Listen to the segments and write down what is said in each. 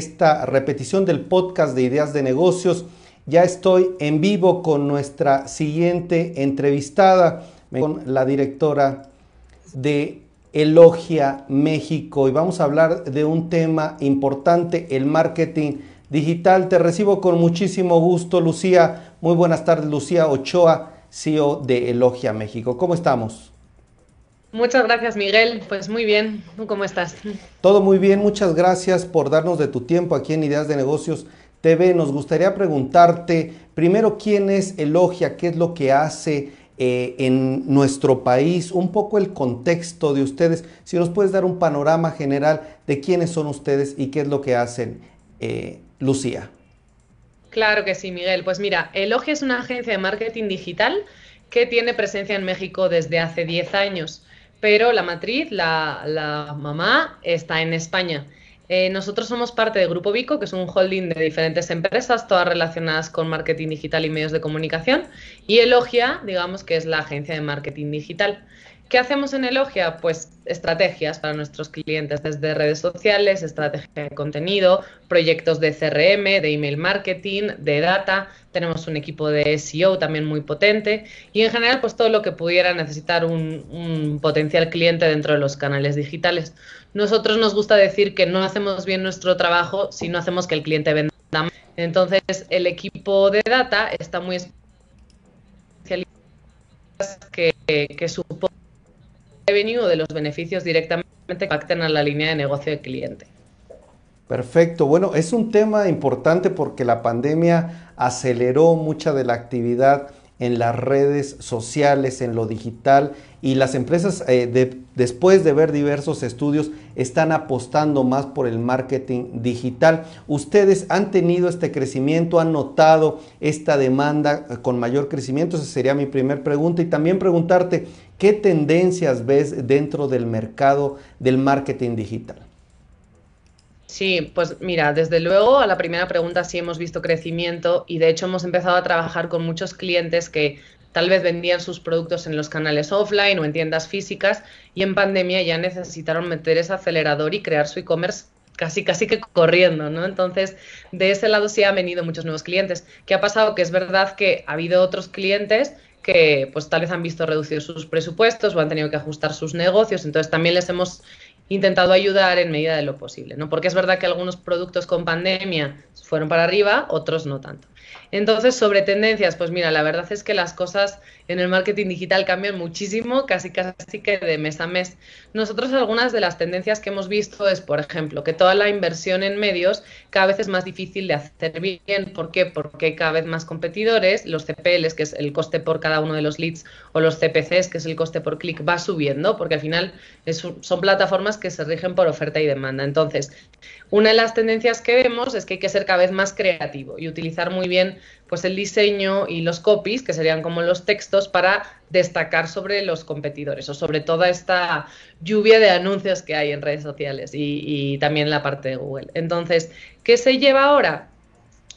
esta repetición del podcast de ideas de negocios. Ya estoy en vivo con nuestra siguiente entrevistada, con la directora de Elogia México y vamos a hablar de un tema importante, el marketing digital. Te recibo con muchísimo gusto, Lucía. Muy buenas tardes, Lucía Ochoa, CEO de Elogia México. ¿Cómo estamos? Muchas gracias, Miguel. Pues muy bien. cómo estás? Todo muy bien. Muchas gracias por darnos de tu tiempo aquí en Ideas de Negocios TV. Nos gustaría preguntarte, primero, ¿quién es Elogia? ¿Qué es lo que hace eh, en nuestro país? Un poco el contexto de ustedes. Si nos puedes dar un panorama general de quiénes son ustedes y qué es lo que hacen, eh, Lucía. Claro que sí, Miguel. Pues mira, Elogia es una agencia de marketing digital que tiene presencia en México desde hace 10 años pero la matriz, la, mamá, está en España. Eh, nosotros somos parte del Grupo Vico, que es un holding de diferentes empresas, todas relacionadas con marketing digital y medios de comunicación, y Elogia, digamos que es la agencia de marketing digital. ¿Qué hacemos en Elogia? Pues estrategias para nuestros clientes desde redes sociales, estrategia de contenido, proyectos de CRM, de email marketing, de data. Tenemos un equipo de SEO también muy potente y en general pues todo lo que pudiera necesitar un, potencial cliente dentro de los canales digitales. Nosotros nos gusta decir que no hacemos bien nuestro trabajo si no hacemos que el cliente venda. Más. Entonces el equipo de data está muy especializado que, que supone de los beneficios directamente que impacten a la línea de negocio del cliente. Perfecto. Bueno, es un tema importante porque la pandemia aceleró mucha de la actividad en las redes sociales, en lo digital, y las empresas, eh, después de ver diversos estudios, están apostando más por el marketing digital. ¿Ustedes han tenido este crecimiento? ¿Han notado esta demanda eh, con mayor crecimiento? Esa sería mi primer pregunta. Y también preguntarte, ¿qué tendencias ves dentro del mercado del marketing digital? Sí, pues mira, desde luego a la primera pregunta sí hemos visto crecimiento y de hecho hemos empezado a trabajar con muchos clientes que tal vez vendían sus productos en los canales offline o en tiendas físicas y en pandemia ya necesitaron meter ese acelerador y crear su e-commerce casi casi que corriendo, ¿no? Entonces, de ese lado sí han venido muchos nuevos clientes. ¿Qué ha pasado? Que es verdad que ha habido otros clientes que pues tal vez han visto reducir sus presupuestos o han tenido que ajustar sus negocios, entonces también les hemos intentado ayudar en medida de lo posible, ¿no? Porque es verdad que algunos productos con pandemia fueron para arriba, otros no tanto. Entonces, sobre tendencias, pues mira, la verdad es que las cosas en el marketing digital cambian muchísimo, casi casi que de mes a mes. Nosotros algunas de las tendencias que hemos visto es, por ejemplo, que toda la inversión en medios cada vez es más difícil de hacer bien. ¿Por qué? Porque hay cada vez más competidores, los CPLs, que es el coste por cada uno de los leads, o los CPCs, que es el coste por clic, va subiendo, porque al final son plataformas que se rigen por oferta y demanda. Entonces, una de las tendencias que vemos es que hay que ser cada vez más creativo y utilizar muy bien pues el diseño y los copies, que serían como los textos, para destacar sobre los competidores o sobre toda esta lluvia de anuncios que hay en redes sociales y, y también la parte de Google. Entonces, ¿qué se lleva ahora?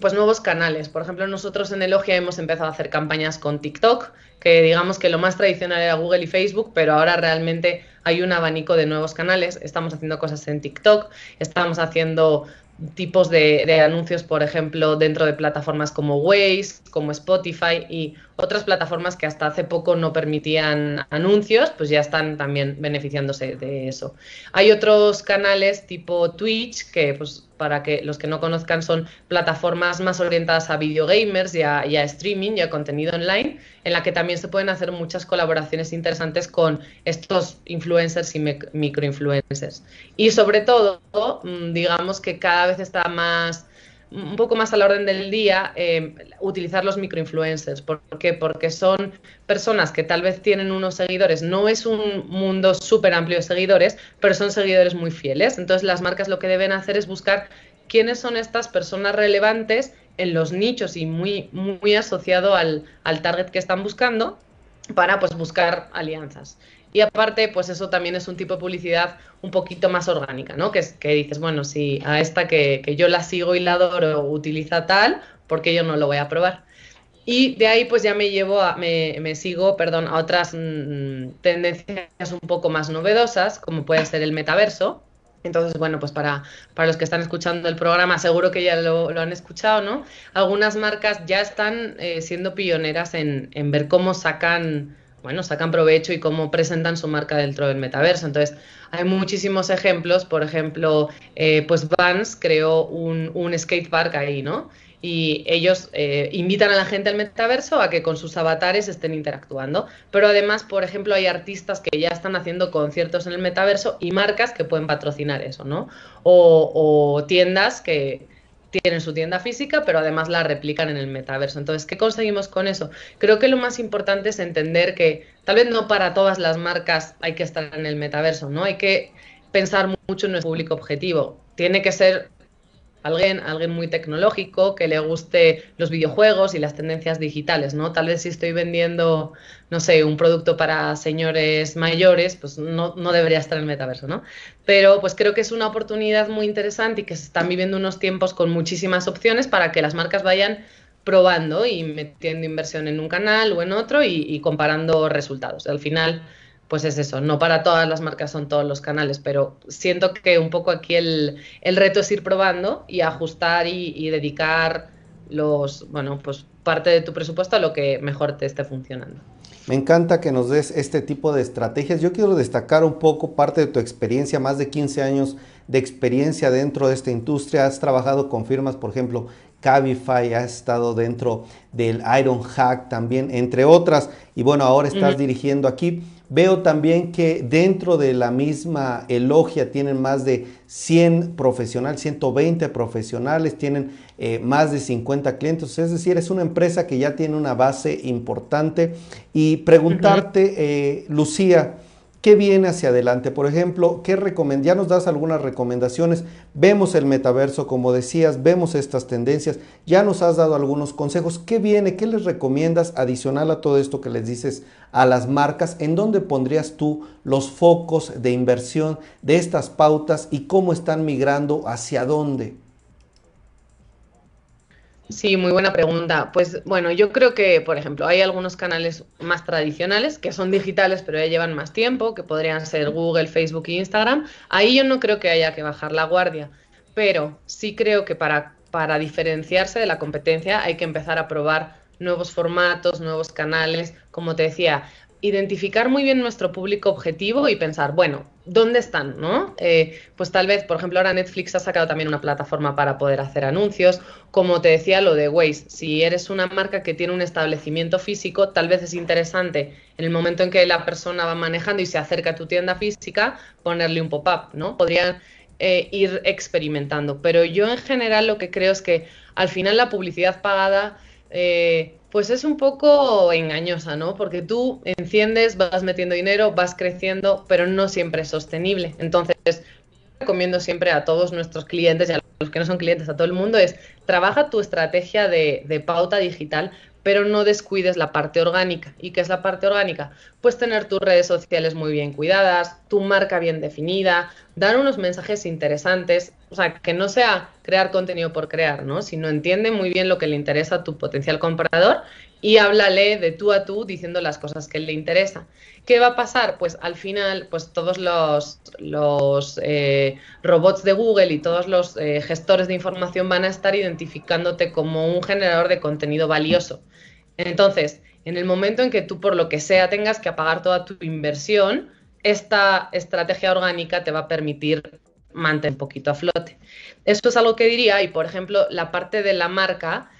pues nuevos canales. Por ejemplo, nosotros en Elogia hemos empezado a hacer campañas con TikTok, que digamos que lo más tradicional era Google y Facebook, pero ahora realmente hay un abanico de nuevos canales. Estamos haciendo cosas en TikTok, estamos haciendo tipos de, anuncios, por ejemplo, dentro de plataformas como Waze, como Spotify y otras plataformas que hasta hace poco no permitían anuncios, pues ya están también beneficiándose de eso. Hay otros canales tipo Twitch, que pues para que los que no conozcan son plataformas más orientadas a videogamers gamers a, y a streaming y a contenido online, en la que también se pueden hacer muchas colaboraciones interesantes con estos influencers y microinfluencers. Y sobre todo, mm, digamos que cada vez está más un poco más a la orden del día eh, utilizar los microinfluencers. ¿Por qué? Porque son personas que tal vez tienen unos seguidores, no es un mundo súper amplio de seguidores, pero son seguidores muy fieles. Entonces las marcas lo que deben hacer es buscar quiénes son estas personas relevantes en los nichos y muy, muy asociado al, al target que están buscando para pues buscar alianzas. Y aparte, pues eso también es un tipo de publicidad un poquito más orgánica, ¿no? Que, que dices, bueno, si a esta que, yo la sigo y la adoro utiliza tal, ¿por qué yo no lo voy a probar? Y de ahí pues ya me llevo, a, me, me, sigo, perdón, a otras mm, tendencias un poco más novedosas, como puede ser el metaverso. Entonces, bueno, pues para, para los que están escuchando el programa, seguro que ya lo, han escuchado, ¿no? Algunas marcas ya están eh, siendo pioneras en, en ver cómo sacan bueno, sacan provecho y cómo presentan su marca dentro del metaverso. Entonces, hay muchísimos ejemplos. Por ejemplo, eh, pues Vans creó un, skate skatepark ahí, ¿no? Y ellos eh, invitan a la gente al metaverso a que con sus avatares estén interactuando. Pero además, por ejemplo, hay artistas que ya están haciendo conciertos en el metaverso y marcas que pueden patrocinar eso, ¿no? O, o tiendas que, tienen su tienda física, pero además la replican en el metaverso. Entonces, ¿qué conseguimos con eso? Creo que lo más importante es entender que tal vez no para todas las marcas hay que estar en el metaverso, ¿no? Hay que pensar mucho en nuestro público objetivo. Tiene que ser Alguien, alguien muy tecnológico que le guste los videojuegos y las tendencias digitales, ¿no? Tal vez si estoy vendiendo, no sé, un producto para señores mayores, pues no, debería estar en el metaverso, ¿no? Pero pues creo que es una oportunidad muy interesante y que se están viviendo unos tiempos con muchísimas opciones para que las marcas vayan probando y metiendo inversión en un canal o en otro y, y comparando resultados. Al final pues es eso, no para todas las marcas son todos los canales, pero siento que un poco aquí el, reto es ir probando y ajustar y, dedicar los, bueno, pues parte de tu presupuesto a lo que mejor te esté funcionando. Me encanta que nos des este tipo de estrategias. Yo quiero destacar un poco parte de tu experiencia, más de 15 años de experiencia dentro de esta industria. Has trabajado con firmas, por ejemplo, Cabify, has estado dentro del Ironhack también, entre otras. Y bueno, ahora estás dirigiendo aquí. Veo también que dentro de la misma elogia tienen más de 100 profesionales, 120 profesionales, tienen eh, más de 50 clientes, es decir, es una empresa que ya tiene una base importante. Y preguntarte, eh, Lucía, ¿Qué viene hacia adelante? Por ejemplo, ¿qué ya nos das algunas recomendaciones. Vemos el metaverso, como decías, vemos estas tendencias. Ya nos has dado algunos consejos. ¿Qué viene? ¿Qué les recomiendas adicional a todo esto que les dices a las marcas? ¿En dónde pondrías tú los focos de inversión de estas pautas y cómo están migrando hacia dónde? Sí, muy buena pregunta. Pues bueno, yo creo que, por ejemplo, hay algunos canales más tradicionales que son digitales pero ya llevan más tiempo, que podrían ser Google, Facebook e Instagram. Ahí yo no creo que haya que bajar la guardia, pero sí creo que para, para diferenciarse de la competencia hay que empezar a probar nuevos formatos, nuevos canales, como te decía, identificar muy bien nuestro público objetivo y pensar, bueno, ¿dónde están? ¿no? Eh, pues tal vez, por ejemplo, ahora Netflix ha sacado también una plataforma para poder hacer anuncios. Como te decía, lo de Waze, si eres una marca que tiene un establecimiento físico, tal vez es interesante en el momento en que la persona va manejando y se acerca a tu tienda física, ponerle un pop-up, ¿no? Podrían eh, ir experimentando. Pero yo en general lo que creo es que al final la publicidad pagada eh, pues es un poco engañosa, ¿no? Porque tú enciendes, vas metiendo dinero, vas creciendo, pero no siempre es sostenible. Entonces, recomiendo siempre a todos nuestros clientes y a los que no son clientes, a todo el mundo, es trabaja tu estrategia de, de pauta digital pero no descuides la parte orgánica. ¿Y qué es la parte orgánica? Pues tener tus redes sociales muy bien cuidadas, tu marca bien definida, dar unos mensajes interesantes, o sea, que no sea crear contenido por crear, ¿no? Sino entiende muy bien lo que le interesa a tu potencial comprador y háblale de tú a tú diciendo las cosas que le interesa. ¿Qué va a pasar? Pues al final, pues todos los, eh, robots de Google y todos los eh, gestores de información van a estar identificándote como un generador de contenido valioso. Entonces, en el momento en que tú, por lo que sea, tengas que apagar toda tu inversión, esta estrategia orgánica te va a permitir mantener un poquito a flote. Eso es algo que diría, y por ejemplo, la parte de la marca,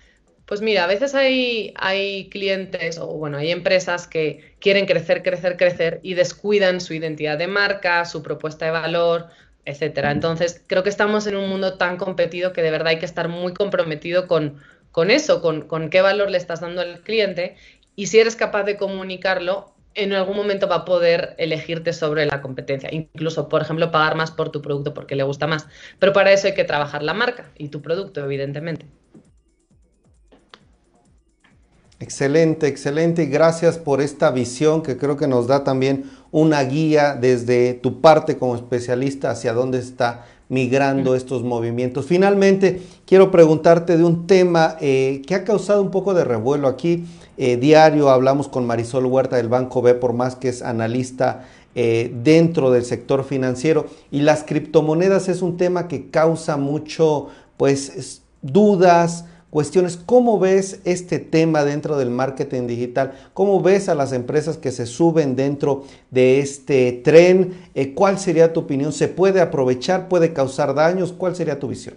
pues mira, a veces hay, hay clientes o bueno, hay empresas que quieren crecer, crecer, crecer y descuidan su identidad de marca, su propuesta de valor, etcétera. Entonces, creo que estamos en un mundo tan competido que de verdad hay que estar muy comprometido con, con eso, con, qué valor le estás dando al cliente y si eres capaz de comunicarlo, en algún momento va a poder elegirte sobre la competencia, incluso, por ejemplo, pagar más por tu producto porque le gusta más. Pero para eso hay que trabajar la marca y tu producto, evidentemente. Excelente, excelente. Y gracias por esta visión que creo que nos da también una guía desde tu parte como especialista hacia dónde está migrando estos movimientos. Finalmente, quiero preguntarte de un tema eh, que ha causado un poco de revuelo aquí. Eh, diario hablamos con Marisol Huerta del Banco B, por más que es analista eh, dentro del sector financiero, y las criptomonedas es un tema que causa mucho, pues, dudas, cuestiones, ¿cómo ves este tema dentro del marketing digital? ¿Cómo ves a las empresas que se suben dentro de este tren? Eh, ¿Cuál sería tu opinión? ¿Se puede aprovechar? ¿Puede causar daños? ¿Cuál sería tu visión?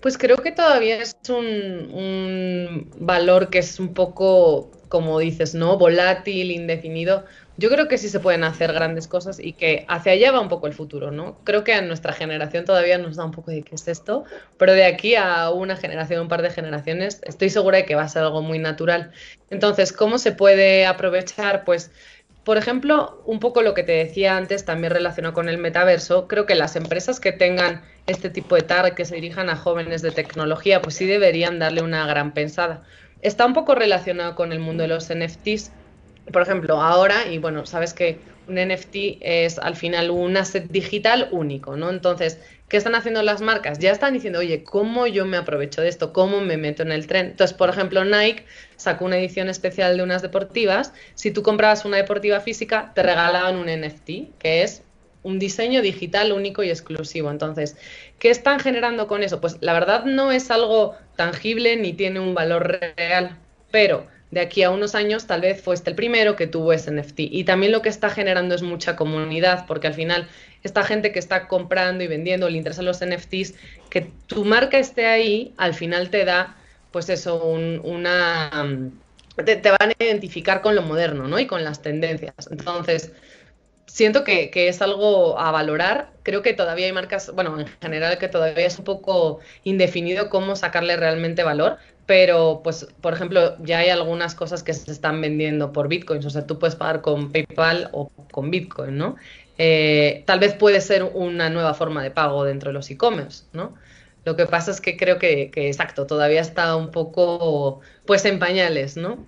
Pues creo que todavía es un, un valor que es un poco como dices, ¿no? Volátil, indefinido. Yo creo que sí se pueden hacer grandes cosas y que hacia allá va un poco el futuro, ¿no? Creo que a nuestra generación todavía nos da un poco de qué es esto, pero de aquí a una generación, un par de generaciones, estoy segura de que va a ser algo muy natural. Entonces, ¿cómo se puede aprovechar? Pues por ejemplo, un poco lo que te decía antes, también relacionado con el metaverso, creo que las empresas que tengan este tipo de target, que se dirijan a jóvenes de tecnología, pues sí deberían darle una gran pensada. Está un poco relacionado con el mundo de los NFTs. Por ejemplo, ahora, y bueno, sabes que un NFT es al final un asset digital único, ¿no? Entonces, ¿qué están haciendo las marcas? Ya están diciendo, oye, ¿cómo yo me aprovecho de esto? ¿Cómo me meto en el tren? Entonces, por ejemplo, Nike sacó una edición especial de unas deportivas. Si tú comprabas una deportiva física, te regalaban un NFT, que es un diseño digital único y exclusivo. Entonces, ¿qué están generando con eso? Pues la verdad no es algo tangible ni tiene un valor real, pero de aquí a unos años tal vez fuiste el primero que tuvo ese NFT. Y también lo que está generando es mucha comunidad, porque al final esta gente que está comprando y vendiendo, le a los NFTs, que tu marca esté ahí, al final te da, pues eso, una... Mm, te, van a identificar con lo moderno, ¿no? Y con las tendencias. Entonces, siento que, es algo a valorar. Creo que todavía hay marcas, bueno, en general que todavía es un poco indefinido cómo sacarle realmente valor, pero pues, por ejemplo, ya hay algunas cosas que se están vendiendo por bitcoins, o sea, tú puedes pagar con PayPal o con bitcoin, ¿no? Eh, tal vez puede ser una nueva forma de pago dentro de los e-commerce, ¿no? Lo que pasa es que creo que, que, exacto, todavía está un poco, pues, en pañales, ¿no?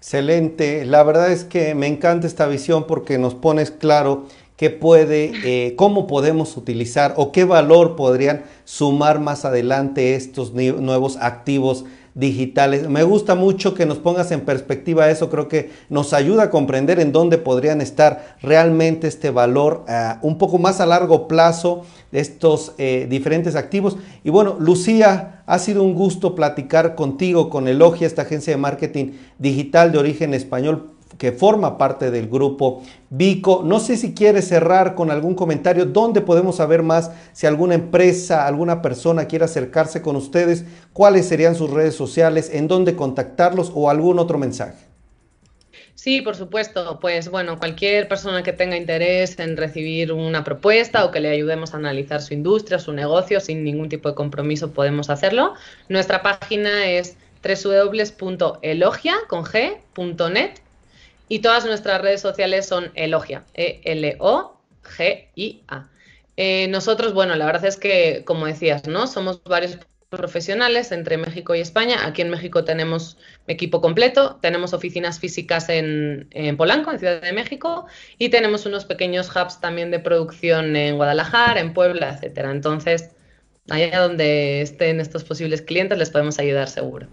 Excelente, la verdad es que me encanta esta visión porque nos pones claro qué puede, eh, cómo podemos utilizar o qué valor podrían sumar más adelante estos nuevos activos digitales. Me gusta mucho que nos pongas en perspectiva eso, creo que nos ayuda a comprender en dónde podrían estar realmente este valor ah, un poco más a largo plazo de estos eh, diferentes activos. Y bueno, Lucía, ha sido un gusto platicar contigo, con Elogia, esta agencia de marketing digital de origen español que forma parte del grupo Vico. No sé si quiere cerrar con algún comentario, dónde podemos saber más si alguna empresa, alguna persona quiere acercarse con ustedes, cuáles serían sus redes sociales, en dónde contactarlos o algún otro mensaje. Sí, por supuesto. Pues bueno, cualquier persona que tenga interés en recibir una propuesta o que le ayudemos a analizar su industria, su negocio, sin ningún tipo de compromiso podemos hacerlo. Nuestra página es www.elogia.net y todas nuestras redes sociales son Elogia, E-L-O-G-I-A. Eh, nosotros, bueno, la verdad es que, como decías, ¿no? Somos varios profesionales entre México y España. Aquí en México tenemos equipo completo, tenemos oficinas físicas en, en, Polanco, en Ciudad de México, y tenemos unos pequeños hubs también de producción en Guadalajara, en Puebla, etcétera. Entonces, allá donde estén estos posibles clientes, les podemos ayudar seguro.